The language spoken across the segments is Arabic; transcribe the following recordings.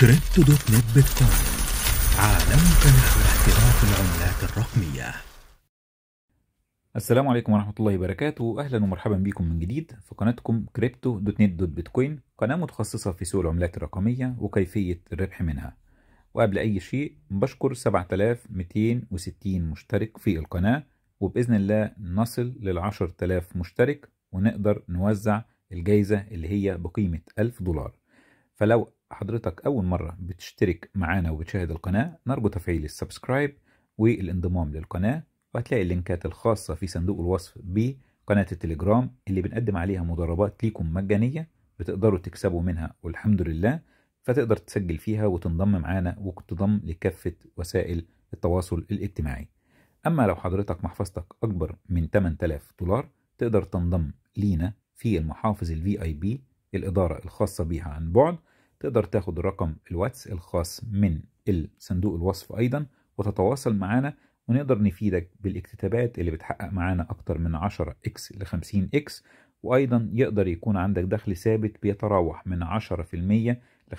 كريبتو دوت نت بيتكوين عالمك نحو احتراف العملات الرقمية السلام عليكم ورحمة الله وبركاته أهلا ومرحبا بكم من جديد في قناتكم كريبتو دوت نت دوت بيتكوين قناة متخصصة في سوق العملات الرقمية وكيفية الربح منها وقبل أي شيء بشكر 7260 مشترك في القناة وبإذن الله نصل لل 10000 مشترك ونقدر نوزع الجايزة اللي هي بقيمة 1000 دولار فلو حضرتك أول مرة بتشترك معانا وبتشاهد القناة نرجو تفعيل السبسكرايب والانضمام للقناة وهتلاقي اللينكات الخاصة في صندوق الوصف بقناة التليجرام اللي بنقدم عليها مدربات ليكم مجانية بتقدروا تكسبوا منها والحمد لله فتقدر تسجل فيها وتنضم معانا وتنضم لكافة وسائل التواصل الاجتماعي أما لو حضرتك محفظتك أكبر من 8000 دولار تقدر تنضم لينا في المحافظ الفي اي بي الإدارة الخاصة بيها عن بعد تقدر تاخد رقم الواتس الخاص من الصندوق الوصف أيضا وتتواصل معانا ونقدر نفيدك بالاكتتابات اللي بتحقق معانا أكتر من 10 إكس ل 50 إكس وأيضا يقدر يكون عندك دخل ثابت بيتراوح من 10% ل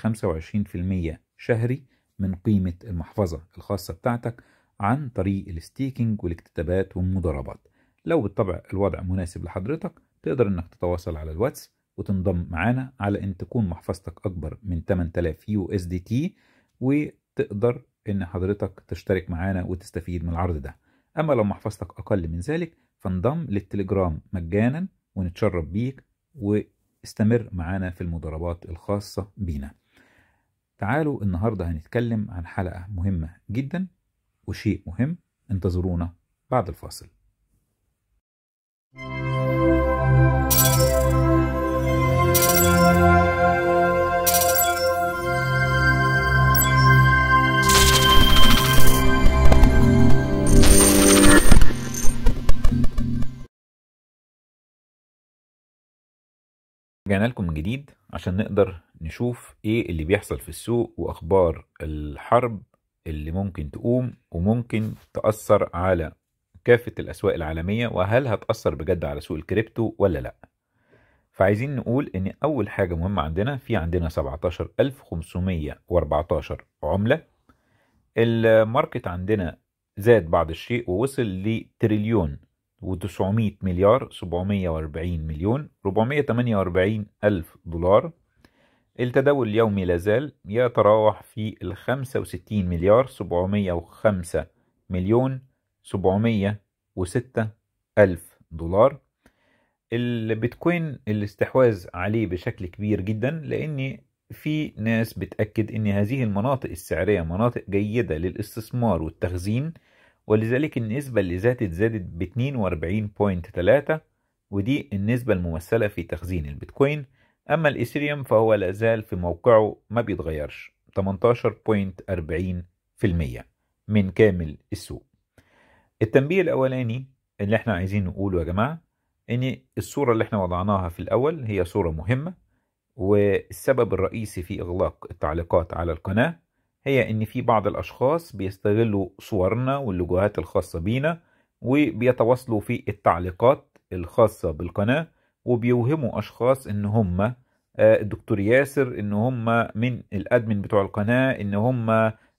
25% شهري من قيمة المحفظة الخاصة بتاعتك عن طريق الستيكينج والاكتتابات والمضاربات لو بالطبع الوضع مناسب لحضرتك تقدر انك تتواصل على الواتس وتنضم معانا على ان تكون محفظتك اكبر من 8000 يو اس دي تي وتقدر ان حضرتك تشترك معانا وتستفيد من العرض ده اما لو محفظتك اقل من ذلك فانضم للتليجرام مجانا ونتشرف بيك واستمر معانا في المضاربات الخاصة بينا تعالوا النهاردة هنتكلم عن حلقة مهمة جدا وشيء مهم انتظرونا بعد الفاصل رجعنا لكم من جديد عشان نقدر نشوف ايه اللي بيحصل في السوق واخبار الحرب اللي ممكن تقوم وممكن تأثر على كافة الأسواق العالمية وهل هتأثر بجد على سوق الكريبتو ولا لأ فعايزين نقول إن أول حاجة مهمة عندنا في عندنا 17514 عملة الماركت عندنا زاد بعض الشيء ووصل لتريليون و900 مليار 740 مليون 448 ألف دولار التداول اليومي لازال يتراوح في ال 65 مليار 705 مليون 706 ألف دولار البيتكوين الاستحواذ عليه بشكل كبير جدا لأن في ناس بتأكد أن هذه المناطق السعرية مناطق جيدة للاستثمار والتخزين ولذلك النسبة اللي زادت زادت ب 42.3 ودي النسبة الممثلة في تخزين البيتكوين أما الإثيريوم فهو لا زال في موقعه ما بيتغيرش 18.40% من كامل السوق التنبيه الأولاني اللي احنا عايزين نقوله يا جماعة إن الصورة اللي احنا وضعناها في الأول هي صورة مهمة والسبب الرئيسي في إغلاق التعليقات على القناة هي ان في بعض الاشخاص بيستغلوا صورنا واللوجوهات الخاصة بينا وبيتواصلوا في التعليقات الخاصة بالقناة وبيوهموا اشخاص ان هم آه، الدكتور ياسر ان هم من الادمن بتوع القناة ان هم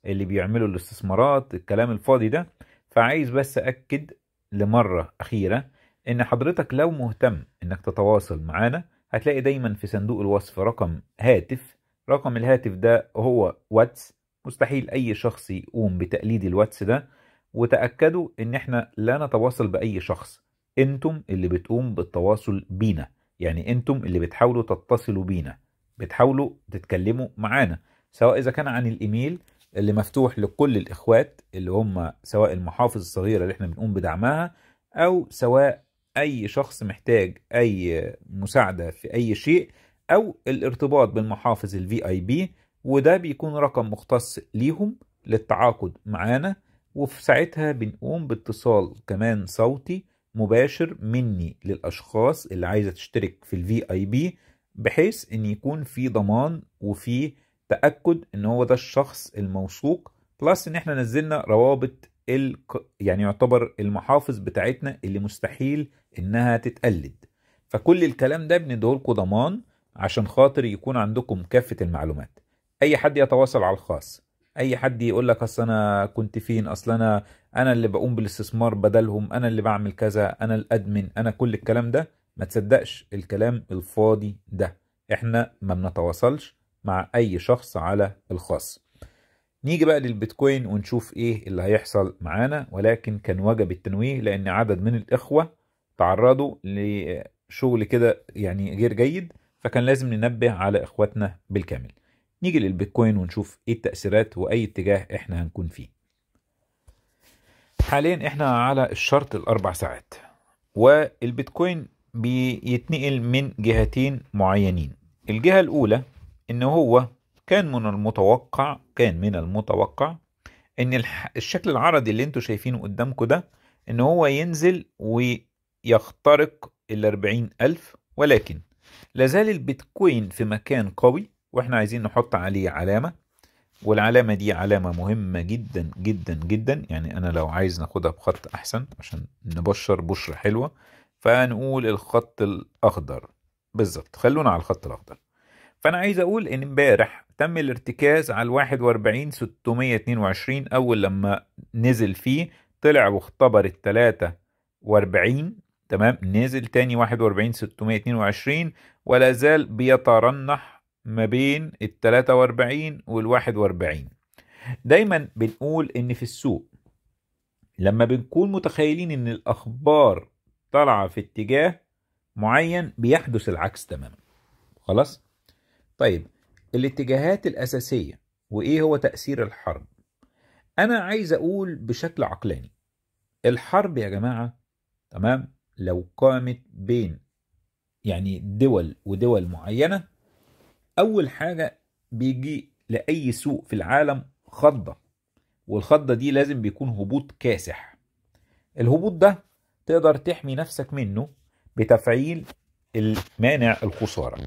اللي بيعملوا الاستثمارات الكلام الفاضي ده فعايز بس اكد لمرة اخيرة ان حضرتك لو مهتم انك تتواصل معانا هتلاقي دايما في صندوق الوصف رقم هاتف رقم الهاتف ده هو واتس مستحيل أي شخص يقوم بتقليد الواتس ده وتأكدوا إن إحنا لا نتواصل بأي شخص أنتم اللي بتقوم بالتواصل بينا يعني أنتم اللي بتحاولوا تتصلوا بينا بتحاولوا تتكلموا معانا سواء إذا كان عن الإيميل اللي مفتوح لكل الإخوات اللي هم سواء المحافظ الصغيرة اللي إحنا بنقوم بدعمها أو سواء أي شخص محتاج أي مساعدة في أي شيء أو الارتباط بالمحافظ الفي آي بي وده بيكون رقم مختص ليهم للتعاقد معانا وفي ساعتها بنقوم باتصال كمان صوتي مباشر مني للاشخاص اللي عايزه تشترك في الفي اي بي بحيث ان يكون في ضمان وفي تاكد ان هو ده الشخص الموثوق بلس ان احنا نزلنا روابط ال... يعني يعتبر المحافظ بتاعتنا اللي مستحيل انها تتقلد فكل الكلام ده بنديهولكوا ضمان عشان خاطر يكون عندكم كافه المعلومات اي حد يتواصل على الخاص اي حد يقول لك اصل انا كنت فين اصل انا انا اللي بقوم بالاستثمار بدلهم انا اللي بعمل كذا انا الادمن انا كل الكلام ده ما تصدقش الكلام الفاضي ده احنا ما بنتواصلش مع اي شخص على الخاص نيجي بقى للبيتكوين ونشوف ايه اللي هيحصل معانا ولكن كان وجب التنويه لان عدد من الاخوه تعرضوا لشغل كده يعني غير جيد فكان لازم ننبه على اخواتنا بالكامل نيجي للبيتكوين ونشوف ايه التأثيرات واي اتجاه احنا هنكون فيه حاليا احنا على الشرط الاربع ساعات والبيتكوين بيتنقل من جهتين معينين الجهة الاولى ان هو كان من المتوقع كان من المتوقع ان الشكل العرضي اللي انتوا شايفينه قدامكم ده ان هو ينزل ويخترق ال ألف ولكن لازال البيتكوين في مكان قوي واحنا عايزين نحط عليه علامة والعلامة دي علامة مهمة جدا جدا جدا يعني انا لو عايز ناخدها بخط احسن عشان نبشر بشرة حلوة فنقول الخط الاخضر بالظبط خلونا على الخط الاخضر فانا عايز اقول ان امبارح تم الارتكاز على ال 41 622 اول لما نزل فيه طلع واختبر ال 43 تمام نزل تاني 41 622 ولا زال بيترنح ما بين ال 43 وال 41 دايما بنقول ان في السوق لما بنكون متخيلين ان الاخبار طالعه في اتجاه معين بيحدث العكس تماما خلاص طيب الاتجاهات الاساسيه وايه هو تاثير الحرب انا عايز اقول بشكل عقلاني الحرب يا جماعه تمام لو قامت بين يعني دول ودول معينه اول حاجه بيجي لاي سوق في العالم خضه والخضه دي لازم بيكون هبوط كاسح الهبوط ده تقدر تحمي نفسك منه بتفعيل المانع الخساره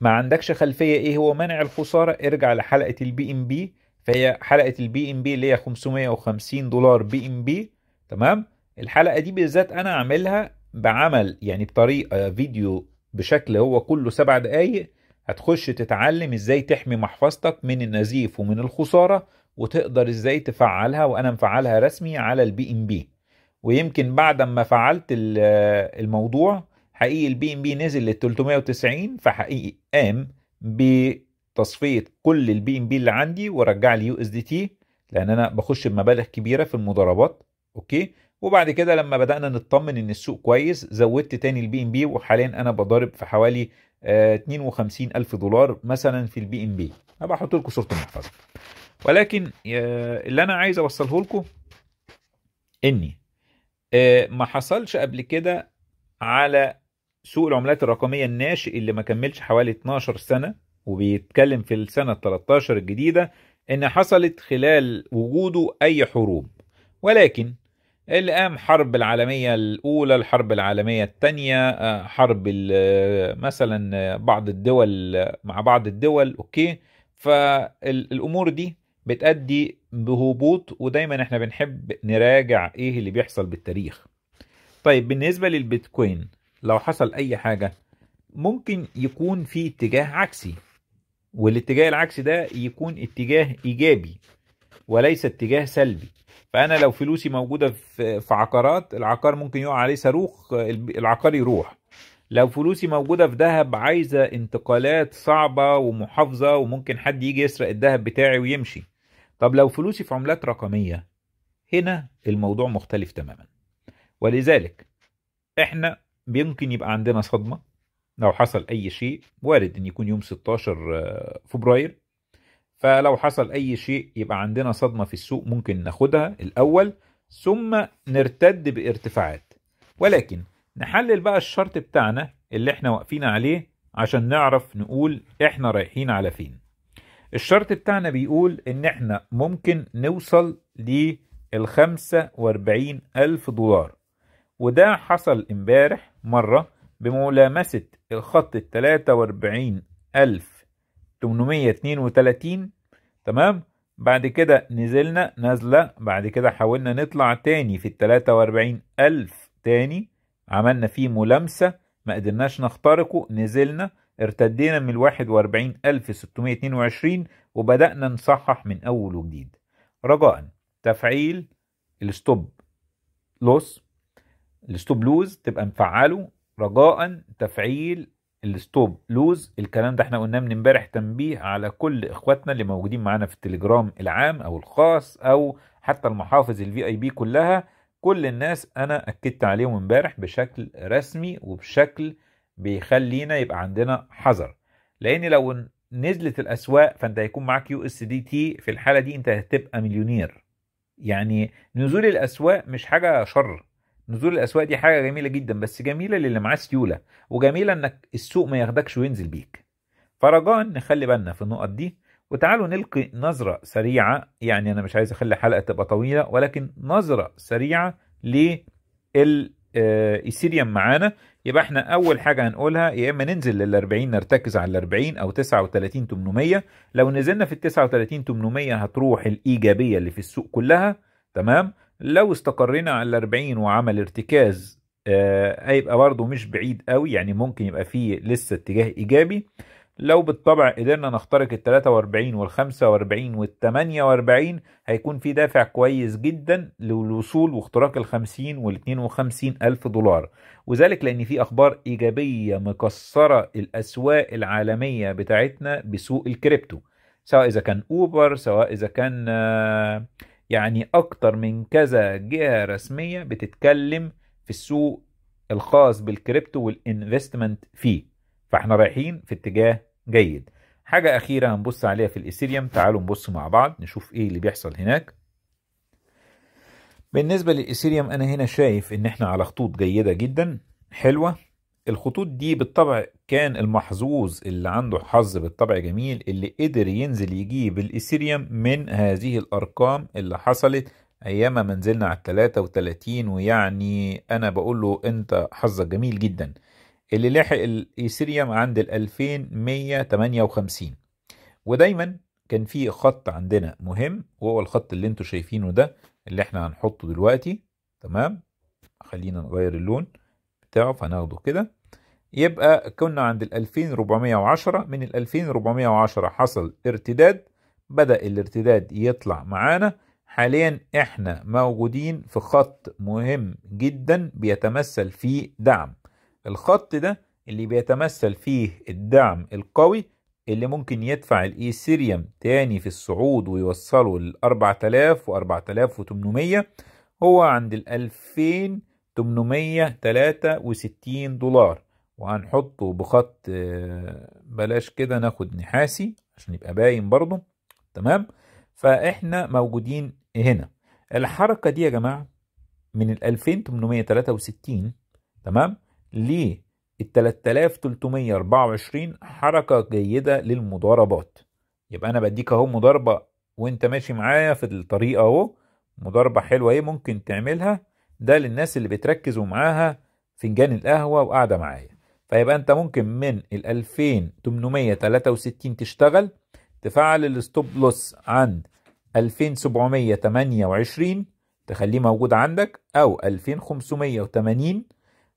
ما عندكش خلفيه ايه هو مانع الخساره ارجع لحلقه البي ام بي فهي حلقه البي ام بي اللي هي 550 دولار بي ام بي تمام الحلقه دي بالذات انا عاملها بعمل يعني بطريقه فيديو بشكل هو كله سبع دقايق هتخش تتعلم ازاي تحمي محفظتك من النزيف ومن الخسارة وتقدر ازاي تفعلها وانا مفعلها رسمي على البي ام بي ويمكن بعد ما فعلت الموضوع حقيقي البي ام بي نزل لل 390 فحقيقي قام بتصفيه كل البي ام بي اللي عندي ورجع لي يو اس دي تي لان انا بخش بمبالغ كبيره في المضاربات اوكي وبعد كده لما بدانا نطمن ان السوق كويس زودت تاني البي ام بي وحاليا انا بضارب في حوالي 52 آه، ألف دولار مثلا في البي ام بي هبقى احط لكم صورة المحفظة ولكن آه، اللي أنا عايز أوصله لكم إني آه، ما حصلش قبل كده على سوق العملات الرقمية الناشئ اللي ما كملش حوالي 12 سنة وبيتكلم في السنة 13 الجديدة إن حصلت خلال وجوده أي حروب ولكن اللي قام حرب العالمية الأولى الحرب العالمية الثانية آه، حرب آه، مثلا آه، بعض الدول مع بعض الدول أوكي فالأمور دي بتأدي بهبوط ودايما احنا بنحب نراجع ايه اللي بيحصل بالتاريخ طيب بالنسبة للبيتكوين لو حصل اي حاجة ممكن يكون في اتجاه عكسي والاتجاه العكسي ده يكون اتجاه ايجابي وليس اتجاه سلبي فانا لو فلوسي موجوده في في عقارات العقار ممكن يقع عليه صاروخ العقار يروح لو فلوسي موجودة في ذهب عايزة انتقالات صعبة ومحافظة وممكن حد يجي يسرق الذهب بتاعي ويمشي طب لو فلوسي في عملات رقمية هنا الموضوع مختلف تماما ولذلك احنا يمكن يبقى عندنا صدمة لو حصل اي شيء وارد ان يكون يوم 16 آه، فبراير فلو حصل أي شيء يبقى عندنا صدمة في السوق ممكن ناخدها الأول ثم نرتد بارتفاعات ولكن نحلل بقى الشرط بتاعنا اللي احنا واقفين عليه عشان نعرف نقول احنا رايحين على فين الشرط بتاعنا بيقول ان احنا ممكن نوصل للخمسة واربعين الف دولار وده حصل امبارح مرة بملامسة الخط التلاتة واربعين الف تمنمية اتنين وتلاتين تمام بعد كده نزلنا نزلة بعد كده حاولنا نطلع تاني في التلاتة واربعين ألف تاني عملنا فيه ملامسة ما قدرناش نخترقه نزلنا ارتدينا من الواحد واربعين ألف ستمية اتنين وعشرين وبدأنا نصحح من أول وجديد رجاء تفعيل الستوب لوس الستوب لوز تبقى مفعله رجاء تفعيل الستوب لوز الكلام ده احنا قلناه من امبارح تنبيه على كل اخواتنا اللي موجودين معانا في التليجرام العام او الخاص او حتى المحافظ الفي اي بي كلها كل الناس انا اكدت عليهم امبارح بشكل رسمي وبشكل بيخلينا يبقى عندنا حذر لان لو نزلت الاسواق فانت هيكون معاك يو اس دي تي في الحاله دي انت هتبقى مليونير يعني نزول الاسواق مش حاجه شر نزول الاسواق دي حاجه جميله جدا بس جميله للي معاه سيوله وجميله انك السوق ما ياخدكش وينزل بيك فرجاء نخلي بالنا في النقط دي وتعالوا نلقي نظرة سريعة يعني أنا مش عايز أخلي الحلقة تبقى طويلة ولكن نظرة سريعة للإيثيريوم آه، معانا يبقى احنا أول حاجة هنقولها يا إما ننزل لل 40 نرتكز على ال 40 أو 39 800 لو نزلنا في ال 39 800 هتروح الإيجابية اللي في السوق كلها تمام لو استقرينا على ال40 وعمل ارتكاز آه هيبقى برضه مش بعيد قوي يعني ممكن يبقى فيه لسه اتجاه ايجابي لو بالطبع قدرنا نخترق ال 43 وال 45 وال 48 هيكون في دافع كويس جدا للوصول واختراق ال 50 وال 52 ألف دولار وذلك لأن في أخبار إيجابية مكسرة الأسواق العالمية بتاعتنا بسوق الكريبتو سواء إذا كان أوبر سواء إذا كان آه يعني أكتر من كذا جهة رسمية بتتكلم في السوق الخاص بالكريبتو والانفستمنت فيه فاحنا رايحين في اتجاه جيد حاجة أخيرة هنبص عليها في الإيثيريوم تعالوا نبص مع بعض نشوف إيه اللي بيحصل هناك بالنسبة للإيثيريوم أنا هنا شايف إن إحنا على خطوط جيدة جدا حلوة الخطوط دي بالطبع كان المحظوظ اللي عنده حظ بالطبع جميل اللي قدر ينزل يجيب الإيثيريوم من هذه الأرقام اللي حصلت أيام ما نزلنا على 33 ويعني أنا بقول له أنت حظك جميل جدا اللي لاحق الإيثيريوم عند ال 2158 ودايما كان في خط عندنا مهم وهو الخط اللي انتوا شايفينه ده اللي احنا هنحطه دلوقتي تمام خلينا نغير اللون بتاعه فهناخده كده يبقى كنا عند ال 2410 من ال 2410 حصل ارتداد بدأ الارتداد يطلع معانا حاليا احنا موجودين في خط مهم جدا بيتمثل فيه دعم الخط ده اللي بيتمثل فيه الدعم القوي اللي ممكن يدفع الايثيريوم تاني في الصعود ويوصله ل 4000 و 4800 هو عند ال 2000 863 دولار وهنحطه بخط آه، بلاش كده ناخد نحاسي عشان يبقى باين برضو تمام فاحنا موجودين هنا الحركة دي يا جماعة من ال 2863 تمام ل 3324 حركة جيدة للمضاربات يبقى انا بديك اهو مضاربة وانت ماشي معايا في الطريق اهو مضاربة حلوة ايه ممكن تعملها ده للناس اللي بتركز ومعاها فنجان القهوة وقاعدة معايا فيبقى انت ممكن من ال 2863 تشتغل تفعل الستوب لوس عند 2728 تخليه موجود عندك او 2580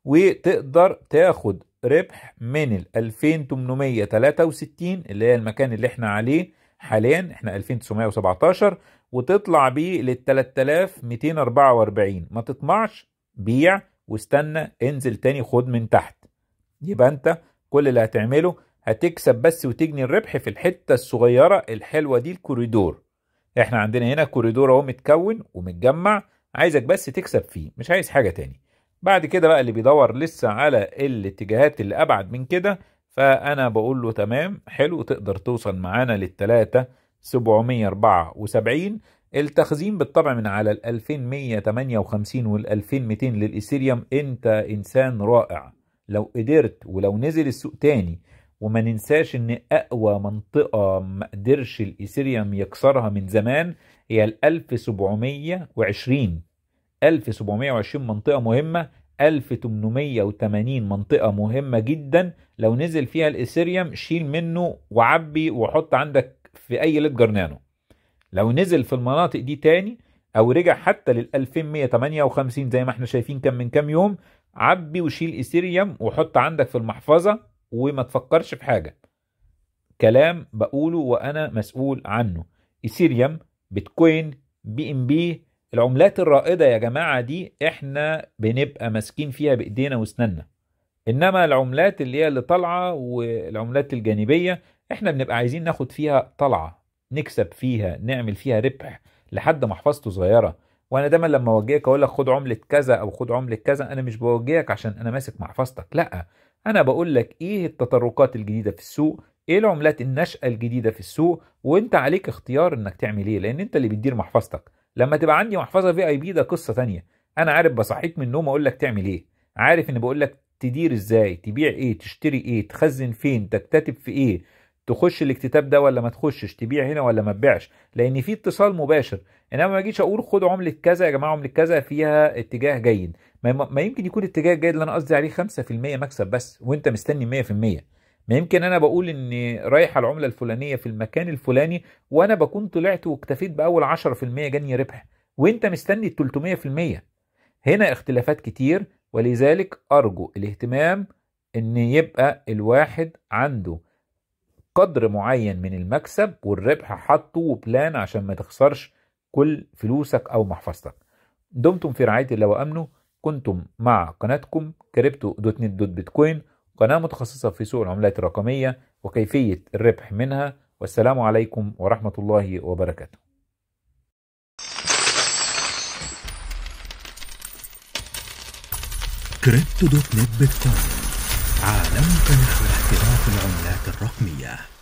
وتقدر تاخد ربح من ال 2863 اللي هي المكان اللي احنا عليه حاليا احنا 2917 وتطلع بيه لل 3244 ما تطمعش بيع واستنى انزل تاني خد من تحت يبقى انت كل اللي هتعمله هتكسب بس وتجني الربح في الحته الصغيره الحلوه دي الكوريدور احنا عندنا هنا كوريدور اهو متكون ومتجمع عايزك بس تكسب فيه مش عايز حاجه تاني بعد كده بقى اللي بيدور لسه على الاتجاهات اللي ابعد من كده فأنا بقول له تمام حلو تقدر توصل معانا للتلاتة 774 التخزين بالطبع من على ال 2158 وال 2200 للإيثيريوم أنت إنسان رائع لو قدرت ولو نزل السوق تاني وما ننساش ان اقوى منطقة ما قدرش الايثيريوم يكسرها من زمان هي ال 1720 1720 منطقة مهمة 1880 منطقة مهمة جدا لو نزل فيها الإثيريوم شيل منه وعبي وحط عندك في أي لتجر نانو لو نزل في المناطق دي تاني أو رجع حتى لل 2158 زي ما احنا شايفين كان من كام يوم عبي وشيل إثيريوم وحط عندك في المحفظة وما تفكرش في حاجة كلام بقوله وأنا مسؤول عنه إثيريوم بيتكوين بي إم بي العملات الرائدة يا جماعة دي احنا بنبقى ماسكين فيها بايدينا واسناننا انما العملات اللي هي اللي طالعة والعملات الجانبية احنا بنبقى عايزين ناخد فيها طلعة نكسب فيها نعمل فيها ربح لحد محفظته صغيرة وانا دايما لما اوجهك اقول لك خد عملة كذا او خد عملة كذا انا مش بوجهك عشان انا ماسك محفظتك لا انا بقول لك ايه التطرقات الجديدة في السوق ايه العملات الناشئة الجديدة في السوق وانت عليك اختيار انك تعمل ايه لان انت اللي بتدير محفظتك لما تبقى عندي محفظه في اي بي ده قصه ثانيه انا عارف بصحيك من النوم اقول لك تعمل ايه عارف ان بقول لك تدير ازاي تبيع ايه تشتري ايه تخزن فين تكتتب في ايه تخش الاكتتاب ده ولا ما تخشش تبيع هنا ولا ما تبيعش لان في اتصال مباشر انما ما اجيش اقول خد عمله كذا يا جماعه عمله كذا فيها اتجاه جيد ما يمكن يكون الاتجاه الجيد اللي انا قصدي عليه 5% مكسب بس وانت مستني 100% ما يمكن انا بقول ان رايح على العمله الفلانيه في المكان الفلاني وانا بكون طلعت واكتفيت باول 10% جاني ربح وانت مستني ال 300% هنا اختلافات كتير ولذلك ارجو الاهتمام ان يبقى الواحد عنده قدر معين من المكسب والربح حاطه وبلان عشان ما تخسرش كل فلوسك او محفظتك دمتم في رعايه الله وامنه كنتم مع قناتكم كريبتو دوت نت دوت بيتكوين قناة متخصصة في سوق العملات الرقمية وكيفية الربح منها والسلام عليكم ورحمة الله وبركاته كريبتو دوت نت بيتكوين عالمك نحو احتراف العملات الرقميه